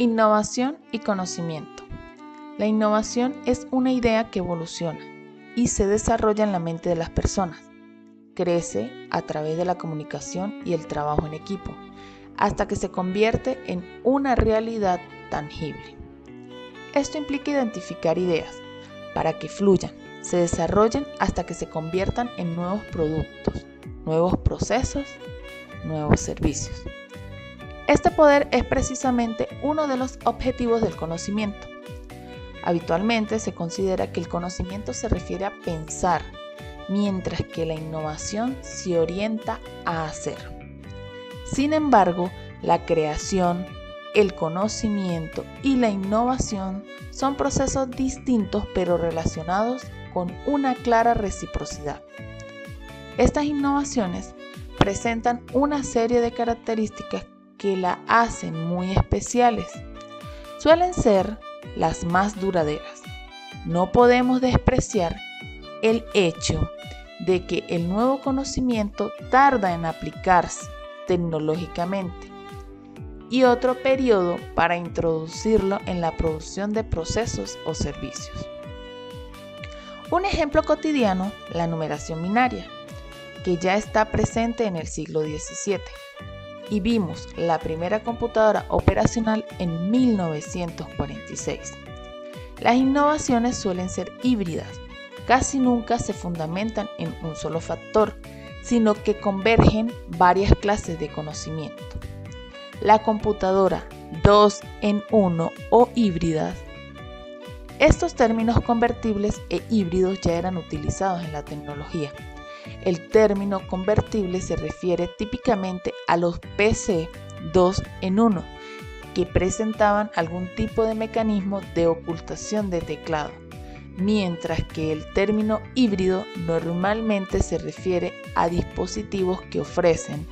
Innovación y conocimiento. La innovación es una idea que evoluciona y se desarrolla en la mente de las personas. Crece a través de la comunicación y el trabajo en equipo, hasta que se convierte en una realidad tangible. Esto implica identificar ideas para que fluyan, se desarrollen hasta que se conviertan en nuevos productos, nuevos procesos, nuevos servicios. Este poder es precisamente uno de los objetivos del conocimiento. Habitualmente se considera que el conocimiento se refiere a pensar, mientras que la innovación se orienta a hacer. Sin embargo, la creación, el conocimiento y la innovación son procesos distintos pero relacionados con una clara reciprocidad. Estas innovaciones presentan una serie de características que la hacen muy especiales. Suelen ser las más duraderas. No podemos despreciar el hecho de que el nuevo conocimiento tarda en aplicarse tecnológicamente y otro periodo para introducirlo en la producción de procesos o servicios. Un ejemplo cotidiano, la numeración binaria, que ya está presente en el siglo XVII y vimos la primera computadora operacional en 1946. Las innovaciones suelen ser híbridas, casi nunca se fundamentan en un solo factor, sino que convergen varias clases de conocimiento. La computadora 2 en 1 o híbridas. Estos términos convertibles e híbridos ya eran utilizados en la tecnología, el término convertible se refiere típicamente a los PC 2 en 1 que presentaban algún tipo de mecanismo de ocultación de teclado, mientras que el término híbrido normalmente se refiere a dispositivos que ofrecen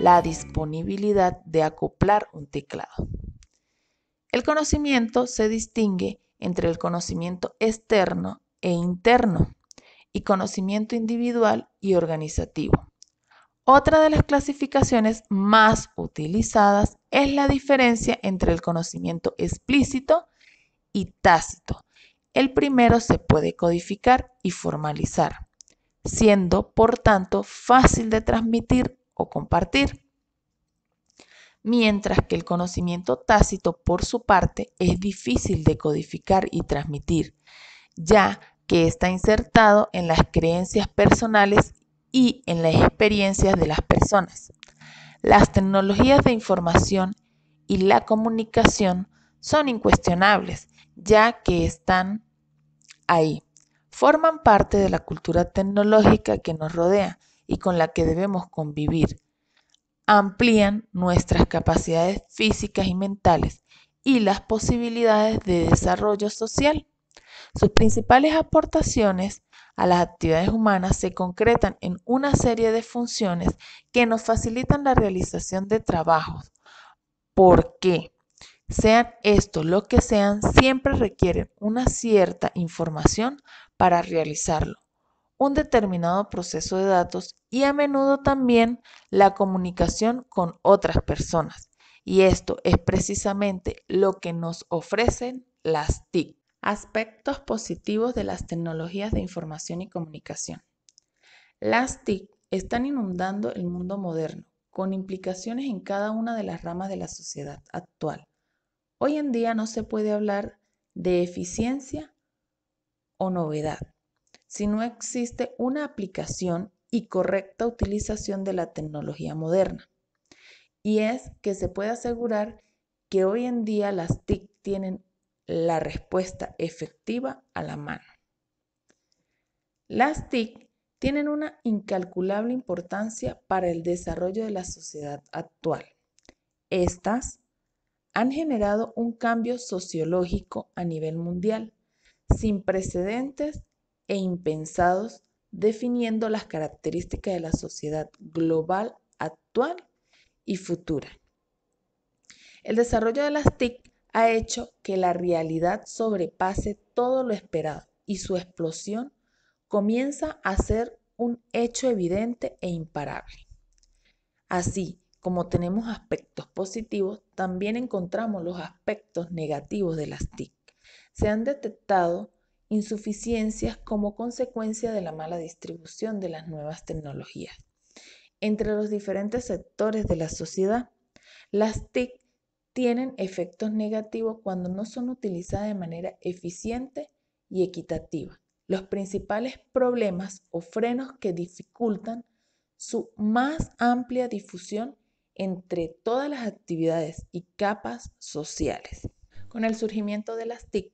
la disponibilidad de acoplar un teclado. El conocimiento se distingue entre el conocimiento externo e interno y conocimiento individual y organizativo. Otra de las clasificaciones más utilizadas es la diferencia entre el conocimiento explícito y tácito. El primero se puede codificar y formalizar, siendo, por tanto, fácil de transmitir o compartir mientras que el conocimiento tácito, por su parte, es difícil de codificar y transmitir, ya que está insertado en las creencias personales y en las experiencias de las personas. Las tecnologías de información y la comunicación son incuestionables, ya que están ahí. Forman parte de la cultura tecnológica que nos rodea y con la que debemos convivir. Amplían nuestras capacidades físicas y mentales y las posibilidades de desarrollo social. Sus principales aportaciones a las actividades humanas se concretan en una serie de funciones que nos facilitan la realización de trabajos. porque, Sean estos lo que sean, siempre requieren una cierta información para realizarlo, un determinado proceso de datos y a menudo también la comunicación con otras personas. Y esto es precisamente lo que nos ofrecen las TIC. Aspectos positivos de las tecnologías de información y comunicación. Las TIC están inundando el mundo moderno, con implicaciones en cada una de las ramas de la sociedad actual. Hoy en día no se puede hablar de eficiencia o novedad si no existe una aplicación y correcta utilización de la tecnología moderna. Y es que se puede asegurar que hoy en día las TIC tienen la respuesta efectiva a la mano. Las TIC tienen una incalculable importancia para el desarrollo de la sociedad actual. Estas han generado un cambio sociológico a nivel mundial sin precedentes e impensados, definiendo las características de la sociedad global actual y futura. El desarrollo de las TIC ha hecho que la realidad sobrepase todo lo esperado y su explosión comienza a ser un hecho evidente e imparable. Así como tenemos aspectos positivos, también encontramos los aspectos negativos de las TIC. Se han detectado insuficiencias como consecuencia de la mala distribución de las nuevas tecnologías. Entre los diferentes sectores de la sociedad, las TIC tienen efectos negativos cuando no son utilizadas de manera eficiente y equitativa. Los principales problemas o frenos que dificultan su más amplia difusión entre todas las actividades y capas sociales. Con el surgimiento de las TIC,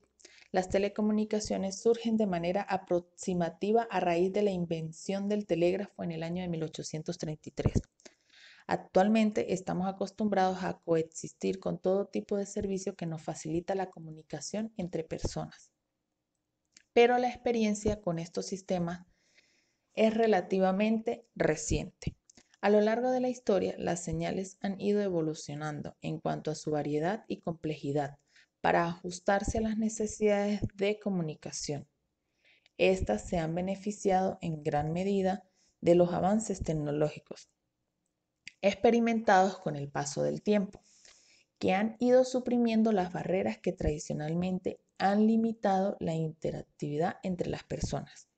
las telecomunicaciones surgen de manera aproximativa a raíz de la invención del telégrafo en el año de 1833. Actualmente estamos acostumbrados a coexistir con todo tipo de servicio que nos facilita la comunicación entre personas. Pero la experiencia con estos sistemas es relativamente reciente. A lo largo de la historia, las señales han ido evolucionando en cuanto a su variedad y complejidad para ajustarse a las necesidades de comunicación. Estas se han beneficiado en gran medida de los avances tecnológicos, experimentados con el paso del tiempo, que han ido suprimiendo las barreras que tradicionalmente han limitado la interactividad entre las personas.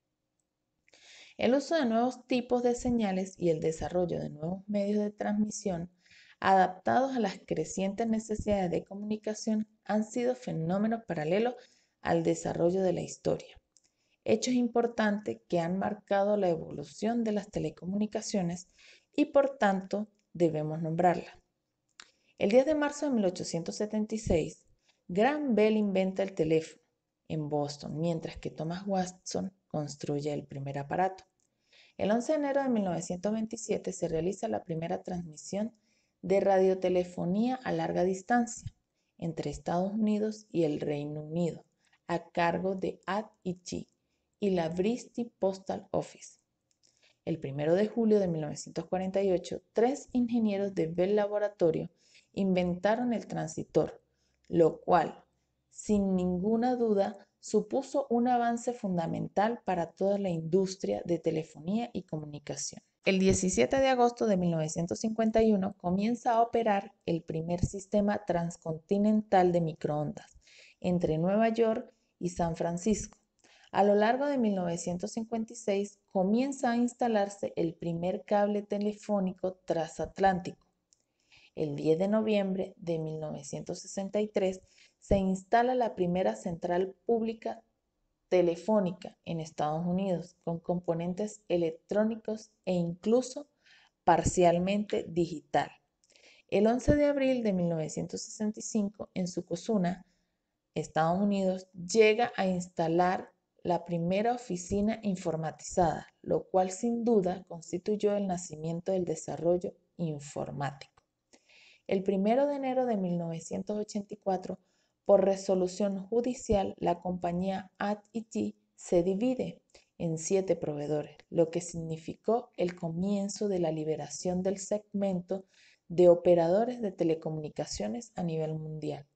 El uso de nuevos tipos de señales y el desarrollo de nuevos medios de transmisión adaptados a las crecientes necesidades de comunicación han sido fenómenos paralelos al desarrollo de la historia. Hechos importantes que han marcado la evolución de las telecomunicaciones y por tanto debemos nombrarla. El 10 de marzo de 1876, Graham Bell inventa el teléfono en Boston, mientras que Thomas Watson construye el primer aparato. El 11 de enero de 1927 se realiza la primera transmisión de radiotelefonía a larga distancia entre Estados Unidos y el Reino Unido, a cargo de AT&T y la Bristol Postal Office el 1 de julio de 1948, tres ingenieros de Bell Laboratorio inventaron el transitor, lo cual, sin ninguna duda, supuso un avance fundamental para toda la industria de telefonía y comunicación. El 17 de agosto de 1951 comienza a operar el primer sistema transcontinental de microondas entre Nueva York y San Francisco, a lo largo de 1956 comienza a instalarse el primer cable telefónico transatlántico. El 10 de noviembre de 1963 se instala la primera central pública telefónica en Estados Unidos con componentes electrónicos e incluso parcialmente digital. El 11 de abril de 1965 en Sucosuna, Estados Unidos, llega a instalar la primera oficina informatizada, lo cual sin duda constituyó el nacimiento del desarrollo informático. El 1 de enero de 1984, por resolución judicial, la compañía AT&T se divide en siete proveedores, lo que significó el comienzo de la liberación del segmento de operadores de telecomunicaciones a nivel mundial,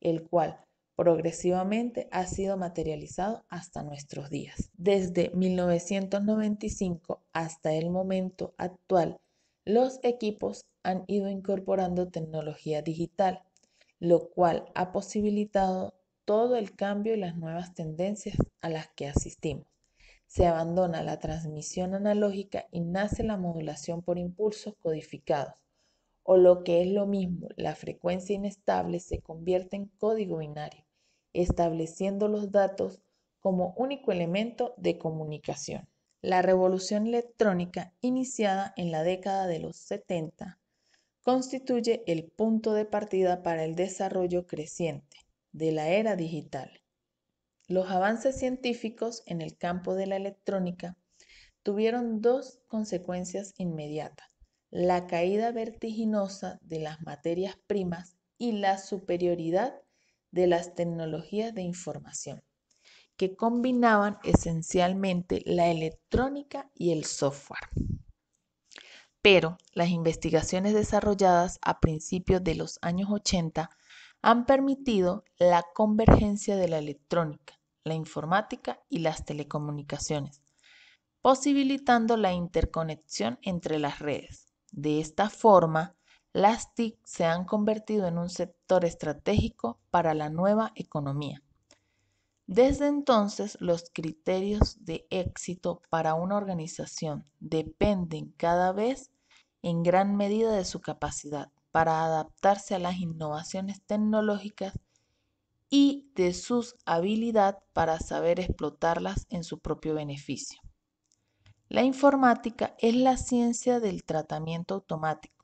el cual progresivamente ha sido materializado hasta nuestros días. Desde 1995 hasta el momento actual, los equipos han ido incorporando tecnología digital, lo cual ha posibilitado todo el cambio y las nuevas tendencias a las que asistimos. Se abandona la transmisión analógica y nace la modulación por impulsos codificados, o lo que es lo mismo, la frecuencia inestable se convierte en código binario estableciendo los datos como único elemento de comunicación. La revolución electrónica iniciada en la década de los 70 constituye el punto de partida para el desarrollo creciente de la era digital. Los avances científicos en el campo de la electrónica tuvieron dos consecuencias inmediatas, la caída vertiginosa de las materias primas y la superioridad de las tecnologías de información, que combinaban esencialmente la electrónica y el software. Pero las investigaciones desarrolladas a principios de los años 80 han permitido la convergencia de la electrónica, la informática y las telecomunicaciones, posibilitando la interconexión entre las redes. De esta forma, las TIC se han convertido en un sector estratégico para la nueva economía. Desde entonces, los criterios de éxito para una organización dependen cada vez en gran medida de su capacidad para adaptarse a las innovaciones tecnológicas y de su habilidad para saber explotarlas en su propio beneficio. La informática es la ciencia del tratamiento automático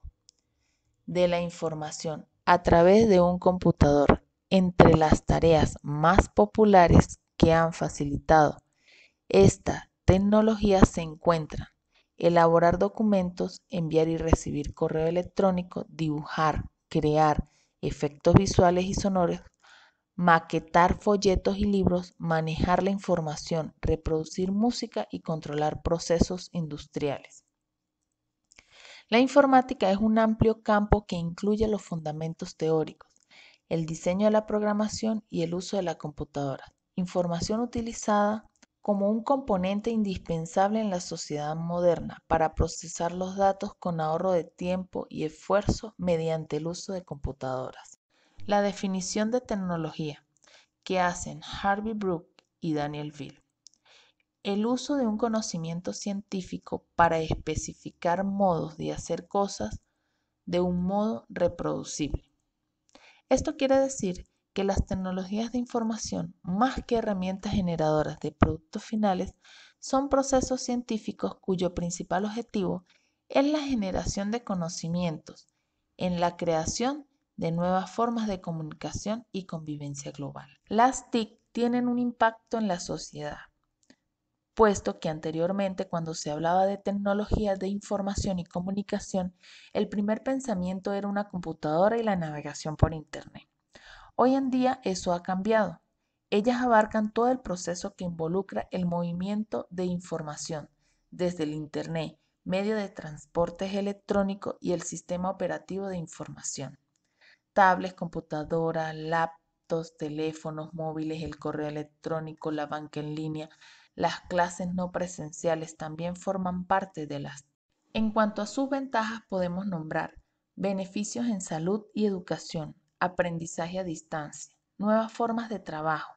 de la información a través de un computador entre las tareas más populares que han facilitado esta tecnología se encuentran elaborar documentos, enviar y recibir correo electrónico, dibujar, crear efectos visuales y sonoros, maquetar folletos y libros, manejar la información, reproducir música y controlar procesos industriales. La informática es un amplio campo que incluye los fundamentos teóricos, el diseño de la programación y el uso de la computadora, información utilizada como un componente indispensable en la sociedad moderna para procesar los datos con ahorro de tiempo y esfuerzo mediante el uso de computadoras. La definición de tecnología que hacen Harvey Brook y Daniel Bill. El uso de un conocimiento científico para especificar modos de hacer cosas de un modo reproducible. Esto quiere decir que las tecnologías de información, más que herramientas generadoras de productos finales, son procesos científicos cuyo principal objetivo es la generación de conocimientos en la creación de nuevas formas de comunicación y convivencia global. Las TIC tienen un impacto en la sociedad puesto que anteriormente cuando se hablaba de tecnologías de información y comunicación, el primer pensamiento era una computadora y la navegación por Internet. Hoy en día eso ha cambiado. Ellas abarcan todo el proceso que involucra el movimiento de información, desde el Internet, medio de transporte electrónico y el sistema operativo de información. Tablets, computadoras, laptops, teléfonos móviles, el correo electrónico, la banca en línea, las clases no presenciales también forman parte de las. En cuanto a sus ventajas, podemos nombrar beneficios en salud y educación, aprendizaje a distancia, nuevas formas de trabajo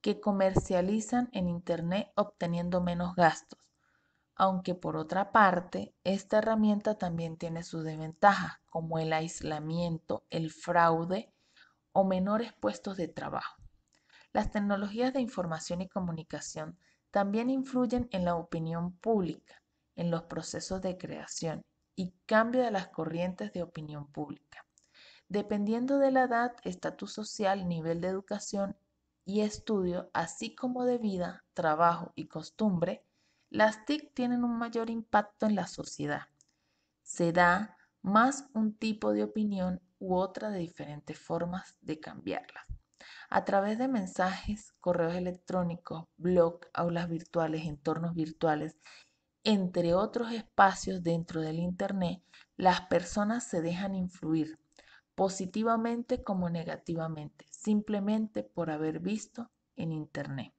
que comercializan en Internet obteniendo menos gastos, aunque por otra parte, esta herramienta también tiene sus desventajas, como el aislamiento, el fraude o menores puestos de trabajo. Las tecnologías de información y comunicación también influyen en la opinión pública, en los procesos de creación y cambio de las corrientes de opinión pública. Dependiendo de la edad, estatus social, nivel de educación y estudio, así como de vida, trabajo y costumbre, las TIC tienen un mayor impacto en la sociedad. Se da más un tipo de opinión u otra de diferentes formas de cambiarlas a través de mensajes, correos electrónicos, blog, aulas virtuales, entornos virtuales, entre otros espacios dentro del Internet, las personas se dejan influir, positivamente como negativamente, simplemente por haber visto en Internet.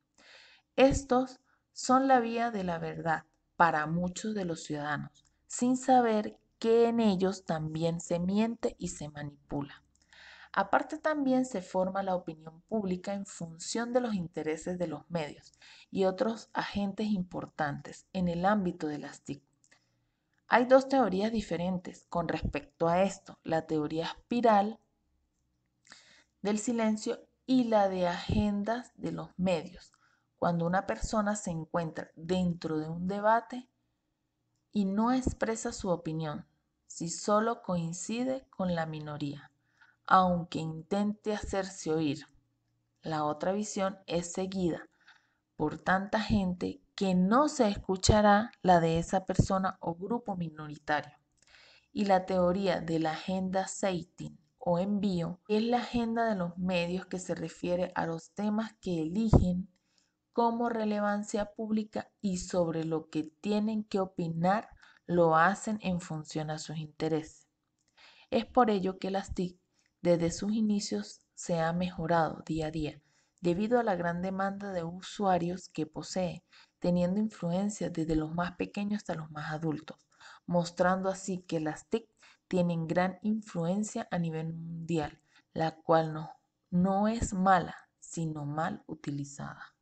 Estos son la vía de la verdad para muchos de los ciudadanos, sin saber que en ellos también se miente y se manipula. Aparte también se forma la opinión pública en función de los intereses de los medios y otros agentes importantes en el ámbito de las TIC. Hay dos teorías diferentes con respecto a esto, la teoría espiral del silencio y la de agendas de los medios. Cuando una persona se encuentra dentro de un debate y no expresa su opinión, si solo coincide con la minoría aunque intente hacerse oír. La otra visión es seguida por tanta gente que no se escuchará la de esa persona o grupo minoritario. Y la teoría de la agenda Seiting o envío es la agenda de los medios que se refiere a los temas que eligen como relevancia pública y sobre lo que tienen que opinar lo hacen en función a sus intereses. Es por ello que las TIC desde sus inicios se ha mejorado día a día debido a la gran demanda de usuarios que posee, teniendo influencia desde los más pequeños hasta los más adultos, mostrando así que las TIC tienen gran influencia a nivel mundial, la cual no, no es mala, sino mal utilizada.